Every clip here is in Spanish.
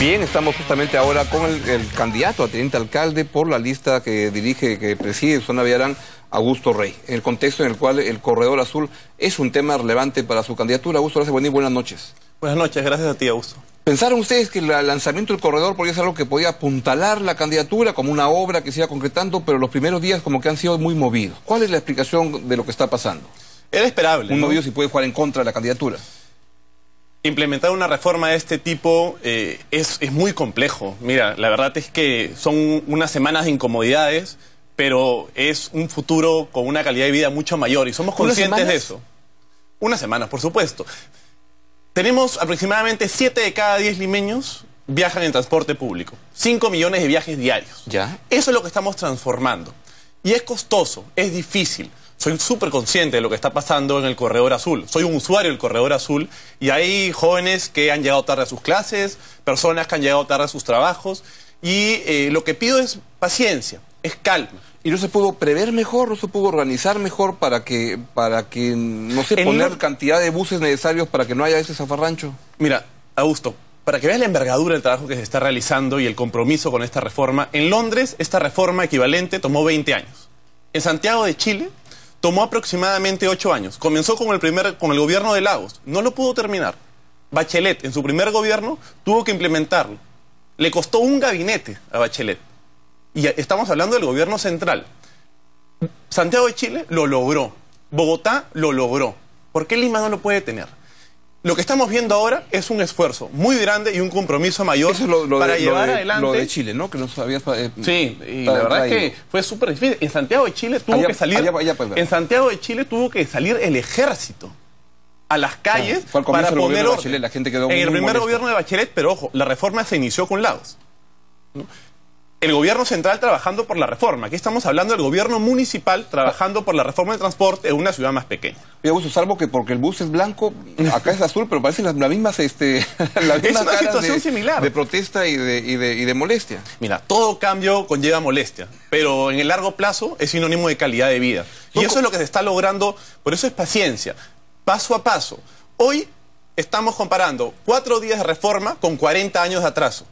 Bien, estamos justamente ahora con el, candidato a teniente alcalde por la lista que dirige, que preside Zona Villarán, Augusto Rey, en el contexto en el cual el Corredor Azul es un tema relevante para su candidatura. Augusto, gracias buenas noches. Buenas noches, gracias a ti, Augusto. ¿Pensaron ustedes que el lanzamiento del corredor podría ser algo que podía apuntalar la candidatura como una obra que se iba concretando, pero los primeros días como que han sido muy movidos? ¿Cuál es la explicación de lo que está pasando? Era esperable. Un si puede jugar en contra de la candidatura. Implementar una reforma de este tipo eh, es, es muy complejo. Mira, la verdad es que son unas semanas de incomodidades, pero es un futuro con una calidad de vida mucho mayor y somos conscientes de eso. Unas semanas, por supuesto. Tenemos aproximadamente 7 de cada 10 limeños viajan en transporte público. 5 millones de viajes diarios. Eso es lo que estamos transformando. Y es costoso, es difícil. Soy súper consciente de lo que está pasando en el Corredor Azul. Soy un usuario del Corredor Azul y hay jóvenes que han llegado tarde a sus clases, personas que han llegado tarde a sus trabajos. Y eh, lo que pido es paciencia es calma. Y no se pudo prever mejor, no se pudo organizar mejor para que, para que no sé, poner cantidad de buses necesarios para que no haya ese zafarrancho. Mira, Augusto, para que veas la envergadura del trabajo que se está realizando y el compromiso con esta reforma, en Londres esta reforma equivalente tomó 20 años. En Santiago de Chile tomó aproximadamente 8 años. Comenzó con el, primer, con el gobierno de Lagos, no lo pudo terminar. Bachelet, en su primer gobierno, tuvo que implementarlo. Le costó un gabinete a Bachelet y estamos hablando del gobierno central. Santiago de Chile lo logró, Bogotá lo logró. ¿Por qué Lima no lo puede tener? Lo que estamos viendo ahora es un esfuerzo muy grande y un compromiso mayor para llevar adelante. Lo de Chile, ¿no? Que no sabías. Eh, sí, y la verdad es que fue súper difícil. En Santiago de Chile tuvo que salir. Pues, en Santiago de Chile tuvo que salir el ejército a las ah, calles para poner la gente en el primer gobierno de Bachelet, pero ojo, la reforma se inició con Lagos el gobierno central trabajando por la reforma. Aquí estamos hablando del gobierno municipal trabajando por la reforma de transporte en una ciudad más pequeña. Mira, salvo que porque el bus es blanco, acá es azul, pero parece las la mismas, este, es una situación similar. de protesta y de, y de molestia. Mira, todo cambio conlleva molestia, pero en el largo plazo es sinónimo de calidad de vida. Y eso es lo que se está logrando, por eso es paciencia, paso a paso. Hoy estamos comparando cuatro días de reforma con 40 años de atraso.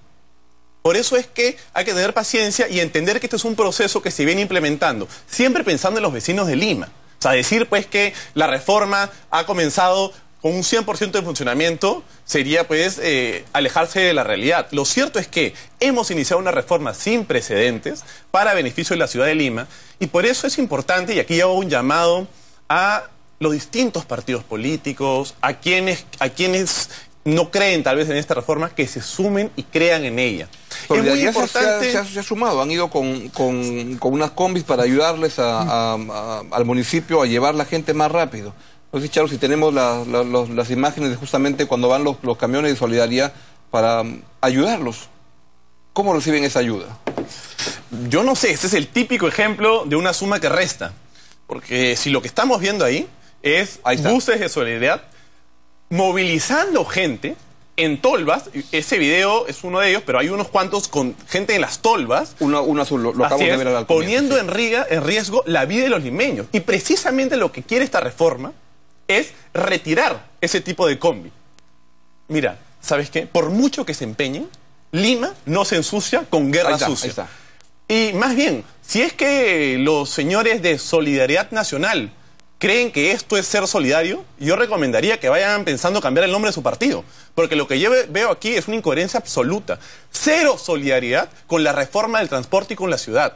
Por eso es que hay que tener paciencia y entender que este es un proceso que se viene implementando, siempre pensando en los vecinos de Lima. O sea, decir pues que la reforma ha comenzado con un 100% de funcionamiento sería pues eh, alejarse de la realidad. Lo cierto es que hemos iniciado una reforma sin precedentes para beneficio de la ciudad de Lima y por eso es importante, y aquí hago un llamado a los distintos partidos políticos, a quienes, a quienes no creen tal vez en esta reforma, que se sumen y crean en ella. Es muy importante... se, ha, sumado, han ido con, unas combis para ayudarles al municipio a llevar la gente más rápido. Entonces, Charo, si tenemos las imágenes de justamente cuando van los, camiones de solidaridad para um, ayudarlos, ¿cómo reciben esa ayuda? Yo no sé, este es el típico ejemplo de una suma que resta. Porque si lo que estamos viendo ahí es hay buses de solidaridad movilizando gente en tolvas. Ese video es uno de ellos, pero hay unos cuantos con gente en las tolvas. Uno, azul, lo, acabo de ver al Poniendo en, riga, en riesgo la vida de los limeños. Y precisamente lo que quiere esta reforma es retirar ese tipo de combi. Mira, ¿sabes qué? Por mucho que se empeñen, Lima no se ensucia con guerra sucia. Y más bien, si es que los señores de Solidaridad Nacional ¿Creen que esto es ser solidario? Yo recomendaría que vayan pensando cambiar el nombre de su partido, porque lo que yo veo aquí es una incoherencia absoluta. Cero solidaridad con la reforma del transporte y con la ciudad.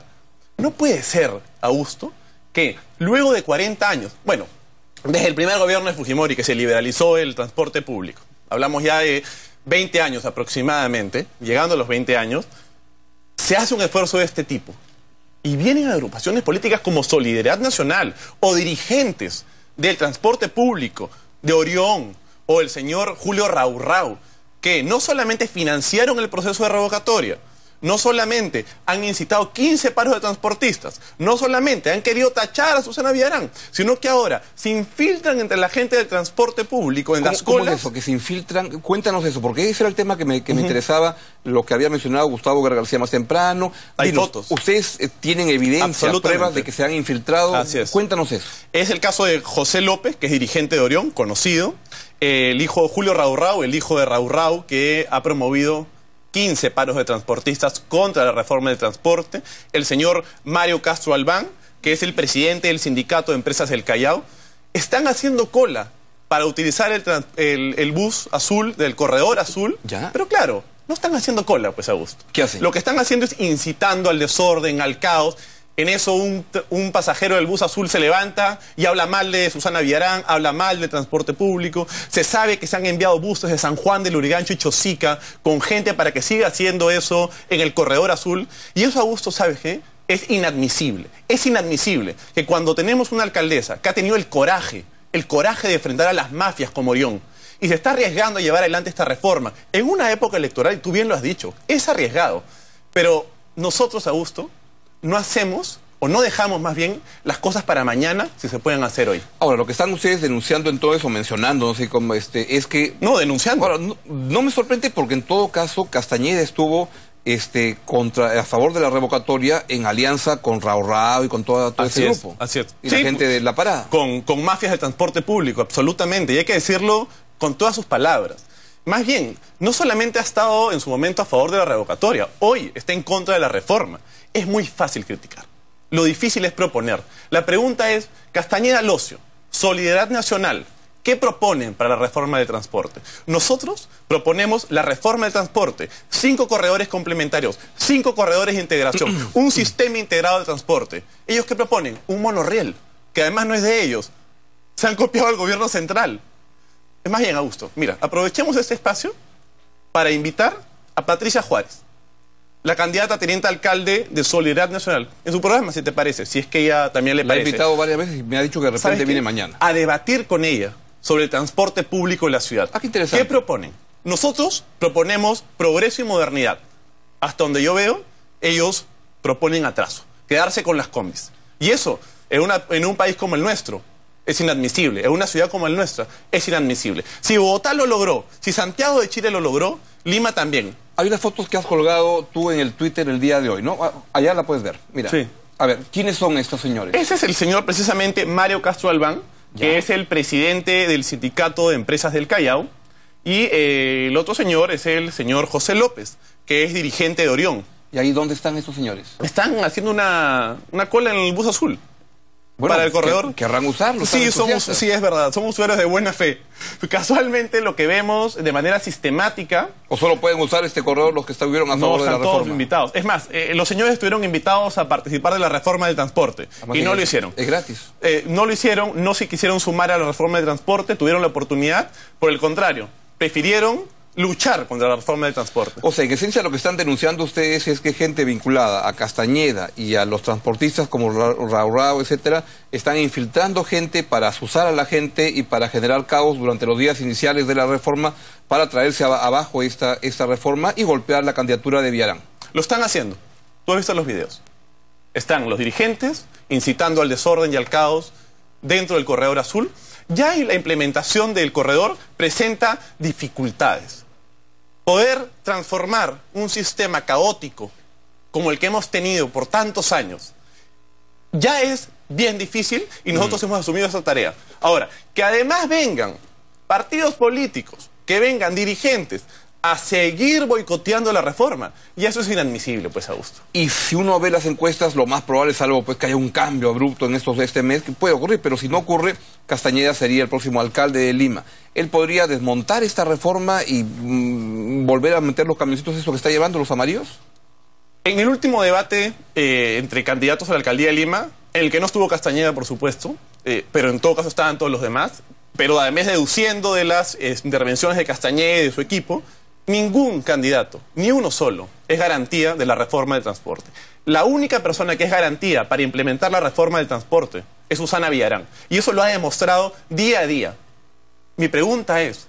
No puede ser, Augusto, que luego de 40 años, bueno, desde el primer gobierno de Fujimori que se liberalizó el transporte público, hablamos ya de 20 años aproximadamente, llegando a los 20 años, se hace un esfuerzo de este tipo y vienen agrupaciones políticas como Solidaridad Nacional o dirigentes del transporte público de Orión o el señor Julio Raurau, que no solamente financiaron el proceso de revocatoria, no solamente han incitado 15 paros de transportistas, no solamente han querido tachar a Susana Villarán, sino que ahora se infiltran entre la gente del transporte público en las colas. ¿Cómo es eso? Que se infiltran. Cuéntanos eso, porque ese era el tema que me, interesaba, lo que había mencionado Gustavo García más temprano. Hay fotos. Ustedes eh, tienen evidencia, pruebas de que se han infiltrado. Cuéntanos eso. Es el caso de José López, que es dirigente de Orión, conocido, el hijo de Julio Raurau, el hijo de Raurau, que ha promovido 15 paros de transportistas contra la reforma del transporte, el señor Mario Castro Albán, que es el presidente del sindicato de empresas del Callao, están haciendo cola para utilizar el, bus azul, del corredor azul, ¿Ya? pero claro, no están haciendo cola, pues Augusto. ¿Qué hacen? Lo que están haciendo es incitando al desorden, al caos. En eso un, pasajero del bus azul se levanta y habla mal de Susana Villarán, habla mal de transporte público. Se sabe que se han enviado buses de San Juan de Lurigancho y Chosica con gente para que siga haciendo eso en el corredor azul. Y eso, Augusto, ¿sabes qué? Es inadmisible. Es inadmisible que cuando tenemos una alcaldesa que ha tenido el coraje, el coraje de enfrentar a las mafias como Orión, y se está arriesgando a llevar adelante esta reforma en una época electoral, tú bien lo has dicho, es arriesgado. Pero nosotros, Augusto, no hacemos o no dejamos más bien las cosas para mañana si se pueden hacer hoy. Ahora, lo que están ustedes denunciando en todo eso mencionando, no sé cómo este, es que... No, denunciando. Ahora, no, me sorprende porque en todo caso Castañeda estuvo este, a favor de la revocatoria en alianza con Rao y con toda, todo ese grupo. Así es. Y la gente de La Parada. Con, con mafias del transporte público, absolutamente. Y hay que decirlo con todas sus palabras. Más bien, no solamente ha estado en su momento a favor de la revocatoria, hoy está en contra de la reforma. Es muy fácil criticar. Lo difícil es proponer. La pregunta es, Castañeda Locio, Solidaridad Nacional, ¿qué proponen para la reforma del transporte? Nosotros proponemos la reforma del transporte, cinco corredores complementarios, cinco corredores de integración, un sistema integrado de transporte. ¿Ellos qué proponen? Un monorriel, que además no es de ellos. Se han copiado al gobierno central. Es más bien, Augusto, mira, aprovechemos este espacio para invitar a Patricia Juárez la candidata teniente alcalde de Solidaridad Nacional en su programa, si te parece, si es que ella también le parece. invitado varias veces y me ha dicho que de repente viene mañana. A debatir con ella sobre el transporte público en la ciudad. Ah, qué interesante. ¿Qué proponen? Nosotros proponemos progreso y modernidad. Hasta donde yo veo, ellos proponen atraso, quedarse con las comis. Y eso, en, en un país como el nuestro, es inadmisible. En una ciudad como el nuestra, es inadmisible. Si Bogotá lo logró, si Santiago de Chile lo logró, Lima también. Hay unas fotos que has colgado tú en el Twitter el día de hoy, ¿no? Ah, allá la puedes ver, mira. Sí. A ver, ¿quiénes son estos señores? Ese es el señor precisamente Mario Castro Albán, que es el presidente del Sindicato de Empresas del Callao. Y eh, el otro señor es el señor José López, que es dirigente de Orión. ¿Y ahí dónde están estos señores? Están haciendo una, una cola en el bus azul para el corredor. querrán usarlo. Sí, somos, sí, es verdad. Somos usuarios de buena fe. Casualmente lo que vemos de manera sistemática. O solo pueden usar este corredor los que estuvieron a favor de la reforma. todos invitados. Es más, eh, los señores estuvieron invitados a participar de la reforma del transporte y no lo hicieron. Es gratis. Eh, no lo hicieron, no se quisieron sumar a la reforma del transporte, tuvieron la oportunidad. Por el contrario, prefirieron luchar contra la reforma del transporte. O sea, en esencia lo que están denunciando ustedes es que gente vinculada a Castañeda y a los transportistas como Raurao, Raúl, etcétera, están infiltrando gente para asusar a la gente y para generar caos durante los días iniciales de la reforma para traerse abajo esta, esta reforma y golpear la candidatura de Viarán. Lo están haciendo. Tú has visto los videos. Están los dirigentes incitando al desorden y al caos dentro del corredor azul ya la implementación del corredor presenta dificultades. Poder transformar un sistema caótico como el que hemos tenido por tantos años ya es bien difícil y nosotros mm. hemos asumido esa tarea. Ahora, que además vengan partidos políticos, que vengan dirigentes a seguir boicoteando la reforma. Y eso es inadmisible, pues, Augusto. Y si uno ve las encuestas, lo más probable, algo pues que haya un cambio abrupto en estos este mes, que puede ocurrir, pero si no ocurre, Castañeda sería el próximo alcalde de Lima. Él podría desmontar esta reforma y mm, volver a meter los camioncitos eso que está llevando los amarillos. En el último debate eh, entre candidatos a la alcaldía de Lima, el que no estuvo Castañeda, por supuesto, eh, pero en todo caso estaban todos los demás, pero además deduciendo de las eh, intervenciones de Castañeda y de su equipo, Ningún candidato, ni uno solo, es garantía de la reforma del transporte. La única persona que es garantía para implementar la reforma del transporte es Susana Villarán. Y eso lo ha demostrado día a día. Mi pregunta es,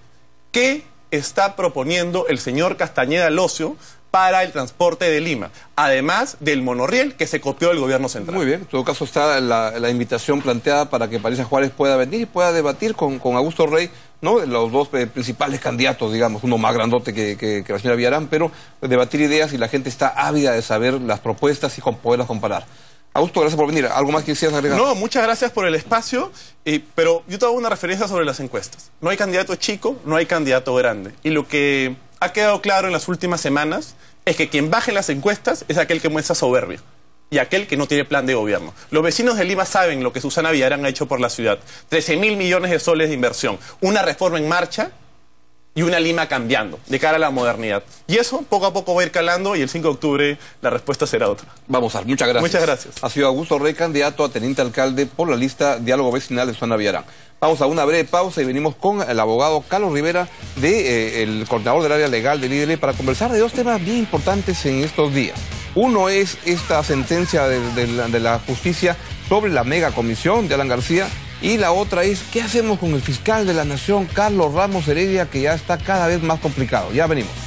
¿qué está proponiendo el señor Castañeda Locio para el transporte de Lima, además del monorriel que se copió del gobierno central. Muy bien, en todo caso está la, invitación planteada para que París Juárez pueda venir y pueda debatir con, Augusto Rey, ¿no? los dos eh, principales candidatos, digamos, uno más grandote que, que, la señora Villarán, pero debatir ideas y la gente está ávida de saber las propuestas y con, poderlas comparar. Augusto, gracias por venir. ¿Algo más que quisieras agregar? No, muchas gracias por el espacio, pero yo te hago una referencia sobre las encuestas. No hay candidato chico, no hay candidato grande. Y lo que ha quedado claro en las últimas semanas es que quien baje las encuestas es aquel que muestra soberbia y aquel que no tiene plan de gobierno. Los vecinos de Lima saben lo que Susana Villarán ha hecho por la ciudad. 13 mil millones de soles de inversión, una reforma en marcha y una Lima cambiando de cara a la modernidad. Y eso poco a poco va a ir calando y el 5 de octubre la respuesta será otra. Vamos a, muchas gracias. Muchas gracias. Ha sido Augusto Rey, candidato a teniente alcalde por la lista Diálogo Vecinal de Zona Villarán. Vamos a una breve pausa y venimos con el abogado Carlos Rivera, de, eh, el coordinador del área legal del IDL, para conversar de dos temas bien importantes en estos días. Uno es esta sentencia la, de la justicia sobre la mega comisión de Alan García y la otra es, ¿qué hacemos con el fiscal de la Nación, Carlos Ramos Heredia, que ya está cada vez más complicado? Ya venimos.